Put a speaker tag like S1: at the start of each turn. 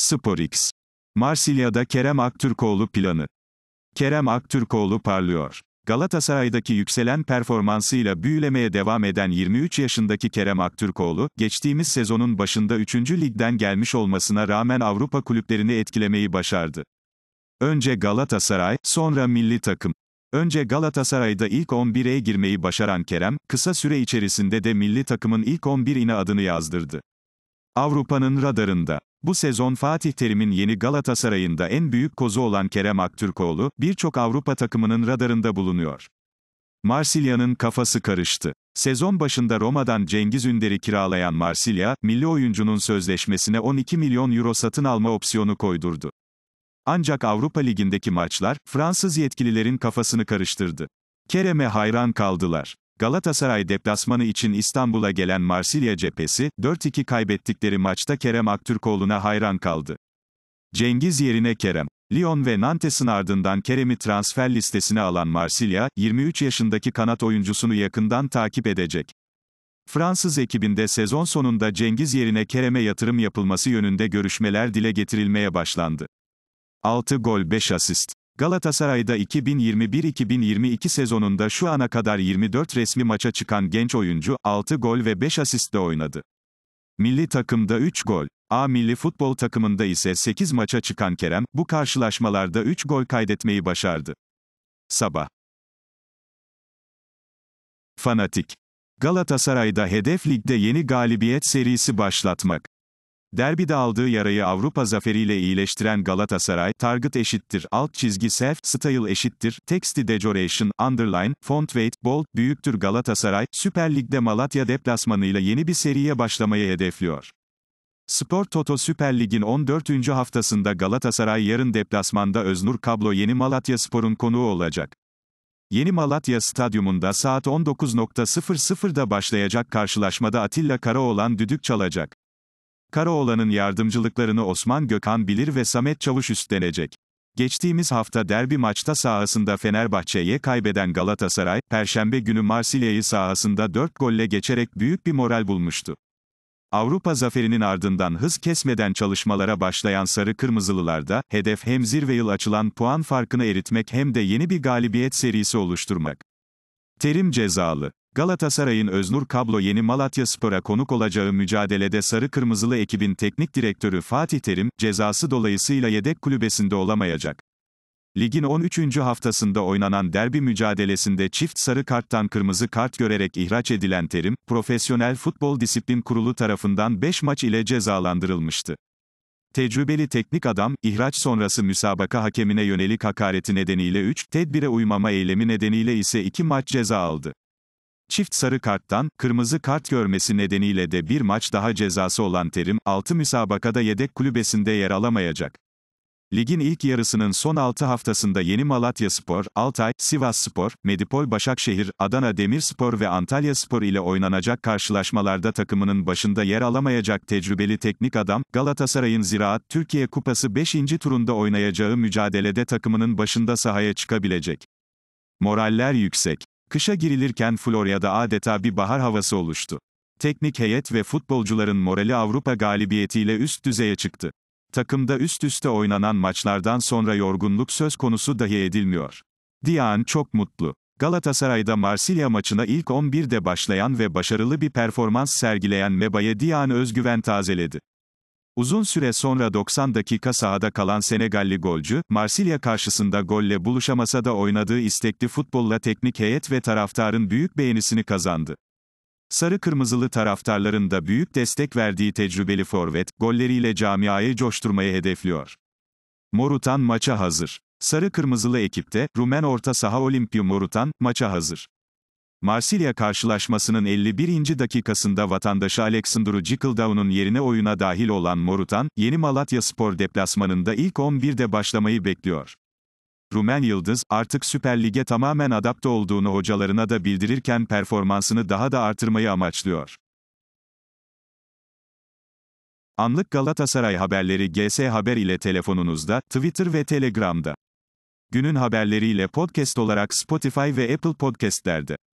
S1: SporX. Marsilya'da Kerem Aktürkoğlu planı. Kerem Aktürkoğlu parlıyor. Galatasaray'daki yükselen performansıyla büyülemeye devam eden 23 yaşındaki Kerem Aktürkoğlu, geçtiğimiz sezonun başında 3. ligden gelmiş olmasına rağmen Avrupa kulüplerini etkilemeyi başardı. Önce Galatasaray, sonra milli takım. Önce Galatasaray'da ilk 11'e girmeyi başaran Kerem, kısa süre içerisinde de milli takımın ilk 11'ine adını yazdırdı. Avrupa'nın radarında. Bu sezon Fatih Terim'in yeni Galatasaray'ında en büyük kozu olan Kerem Aktürkoğlu, birçok Avrupa takımının radarında bulunuyor. Marsilya'nın kafası karıştı. Sezon başında Roma'dan Cengiz Ünder'i kiralayan Marsilya, milli oyuncunun sözleşmesine 12 milyon euro satın alma opsiyonu koydurdu. Ancak Avrupa Ligi'ndeki maçlar, Fransız yetkililerin kafasını karıştırdı. Kerem'e hayran kaldılar. Galatasaray deplasmanı için İstanbul'a gelen Marsilya cephesi, 4-2 kaybettikleri maçta Kerem Aktürkoğlu'na hayran kaldı. Cengiz yerine Kerem. Lyon ve Nantes'in ardından Kerem'i transfer listesine alan Marsilya, 23 yaşındaki kanat oyuncusunu yakından takip edecek. Fransız ekibinde sezon sonunda Cengiz yerine Kerem'e yatırım yapılması yönünde görüşmeler dile getirilmeye başlandı. 6 gol 5 asist. Galatasaray'da 2021-2022 sezonunda şu ana kadar 24 resmi maça çıkan genç oyuncu, 6 gol ve 5 asistle oynadı. Milli takımda 3 gol. A milli futbol takımında ise 8 maça çıkan Kerem, bu karşılaşmalarda 3 gol kaydetmeyi başardı. Sabah. Fanatik. Galatasaray'da hedef ligde yeni galibiyet serisi başlatmak. Derbide aldığı yarayı Avrupa zaferiyle iyileştiren Galatasaray, target eşittir, alt çizgi self, style eşittir, texti decoration, underline, font weight, bold, büyüktür Galatasaray, Süper Lig'de Malatya deplasmanıyla yeni bir seriye başlamayı hedefliyor. Spor Toto Süper Lig'in 14. haftasında Galatasaray yarın deplasmanda Öznur Kablo yeni Malatya Spor'un konuğu olacak. Yeni Malatya Stadyumunda saat 19.00'da başlayacak karşılaşmada Atilla Karaoğlan düdük çalacak. Karaoğlan'ın yardımcılıklarını Osman Gökhan bilir ve Samet Çavuş üstlenecek. Geçtiğimiz hafta derbi maçta sahasında Fenerbahçe'ye kaybeden Galatasaray, Perşembe günü Marsilya'yı sahasında 4 golle geçerek büyük bir moral bulmuştu. Avrupa zaferinin ardından hız kesmeden çalışmalara başlayan Sarı Kırmızılılarda, hedef hem zirve açılan puan farkını eritmek hem de yeni bir galibiyet serisi oluşturmak. Terim cezalı. Galatasaray'ın Öznur Kablo yeni Malatya Spor'a konuk olacağı mücadelede Sarı Kırmızılı ekibin teknik direktörü Fatih Terim, cezası dolayısıyla yedek kulübesinde olamayacak. Ligin 13. haftasında oynanan derbi mücadelesinde çift sarı karttan kırmızı kart görerek ihraç edilen Terim, Profesyonel Futbol Disiplin Kurulu tarafından 5 maç ile cezalandırılmıştı. Tecrübeli teknik adam, ihraç sonrası müsabaka hakemine yönelik hakareti nedeniyle 3, tedbire uymama eylemi nedeniyle ise 2 maç ceza aldı. Çift sarı karttan, kırmızı kart görmesi nedeniyle de bir maç daha cezası olan Terim, 6 müsabakada yedek kulübesinde yer alamayacak. Ligin ilk yarısının son 6 haftasında Yeni Malatya Spor, Altay, Sivas Spor, Medipol Başakşehir, Adana Demirspor ve Antalya Spor ile oynanacak karşılaşmalarda takımının başında yer alamayacak tecrübeli teknik adam, Galatasaray'ın Ziraat Türkiye Kupası 5. turunda oynayacağı mücadelede takımının başında sahaya çıkabilecek. Moraller yüksek. Kışa girilirken Florya'da adeta bir bahar havası oluştu. Teknik heyet ve futbolcuların morali Avrupa galibiyetiyle üst düzeye çıktı. Takımda üst üste oynanan maçlardan sonra yorgunluk söz konusu dahi edilmiyor. Diyan çok mutlu. Galatasaray'da Marsilya maçına ilk 11'de başlayan ve başarılı bir performans sergileyen Mebaye Diyan özgüven tazeledi. Uzun süre sonra 90 dakika sahada kalan Senegalli golcü, Marsilya karşısında golle buluşamasa da oynadığı istekli futbolla teknik heyet ve taraftarın büyük beğenisini kazandı. Sarı kırmızılı taraftarların da büyük destek verdiği tecrübeli forvet, golleriyle camiayı coşturmayı hedefliyor. Morutan maça hazır. Sarı kırmızılı ekipte, Rumen orta saha Olimpiu Morutan, maça hazır. Marsilya karşılaşmasının 51. dakikasında vatandaşı Aleksandru Cicildao'nun yerine oyuna dahil olan Morutan, yeni Malatya Spor deplasmanında ilk 11'de başlamayı bekliyor. Rumen Yıldız, artık Süper Lig'e tamamen adapte olduğunu hocalarına da bildirirken performansını daha da artırmayı amaçlıyor. Anlık Galatasaray haberleri GS Haber ile telefonunuzda, Twitter ve Telegram'da. Günün haberleriyle podcast olarak Spotify ve Apple Podcast'lerde.